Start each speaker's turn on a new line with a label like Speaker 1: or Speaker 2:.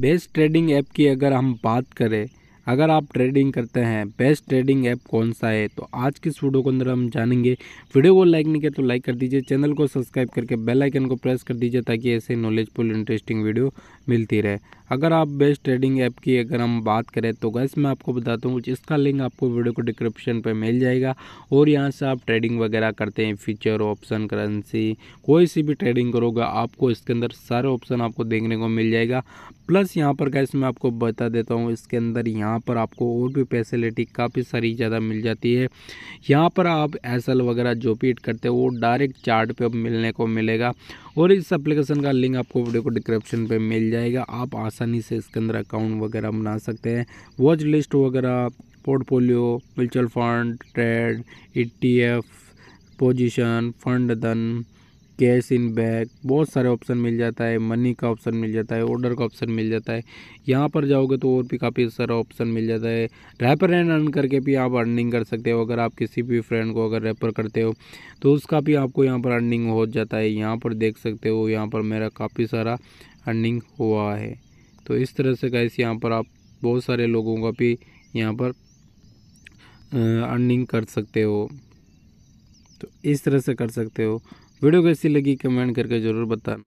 Speaker 1: best trading app की अगर हम बात करें अगर आप ट्रेडिंग करते हैं बेस्ट ट्रेडिंग ऐप कौन सा है तो आज की इस वीडियो के अंदर हम जानेंगे वीडियो को लाइक नहीं किया तो लाइक कर दीजिए चैनल को सब्सक्राइब करके बेल आइकन को प्रेस कर दीजिए ताकि ऐसे नॉलेजफुल इंटरेस्टिंग वीडियो मिलती रहे अगर आप बेस्ट ट्रेडिंग ऐप की अगर हम बात करें तो गैस मैं आपको बताता हूँ इसका लिंक आपको वीडियो को डिस्क्रिप्शन पर मिल जाएगा और यहाँ से आप ट्रेडिंग वगैरह करते हैं फ्यूचर ऑप्शन करेंसी कोई सी भी ट्रेडिंग करोगे आपको इसके अंदर सारे ऑप्शन आपको देखने को मिल जाएगा प्लस यहाँ पर गैस मैं आपको बता देता हूँ इसके अंदर यहाँ पर आपको और भी फैसिलिटी काफ़ी सारी ज़्यादा मिल जाती है यहाँ पर आप एस वगैरह जो भी करते हो वो डायरेक्ट चार्ट मिलने को मिलेगा और इस अप्लीकेशन का लिंक आपको वीडियो को डिस्क्रिप्शन पर मिल जाए जाएगा आप आसानी से इसके अंदर अकाउंट वगैरह बना सकते हैं वॉच लिस्ट वगैरह portfolio mutual fund trade ETF position fund धन कैश इन बैग बहुत सारे ऑप्शन मिल जाता है मनी का ऑप्शन मिल जाता है ऑर्डर का ऑप्शन मिल जाता है यहाँ पर जाओगे तो और भी काफ़ी सारा ऑप्शन मिल जाता है रेपर एंड अर्न करके भी आप अर्निंग कर सकते हो अगर आप किसी भी फ्रेंड को अगर रेपर करते हो तो उसका भी आपको यहाँ पर अर्निंग हो जाता है यहाँ पर देख सकते हो यहाँ पर मेरा काफ़ी सारा अर्निंग हुआ है तो इस तरह से गैस यहाँ पर आप बहुत सारे लोगों का भी यहाँ पर अर्निंग कर सकते हो तो इस तरह से कर सकते हो वीडियो कैसी लगी कमेंट करके ज़रूर बताना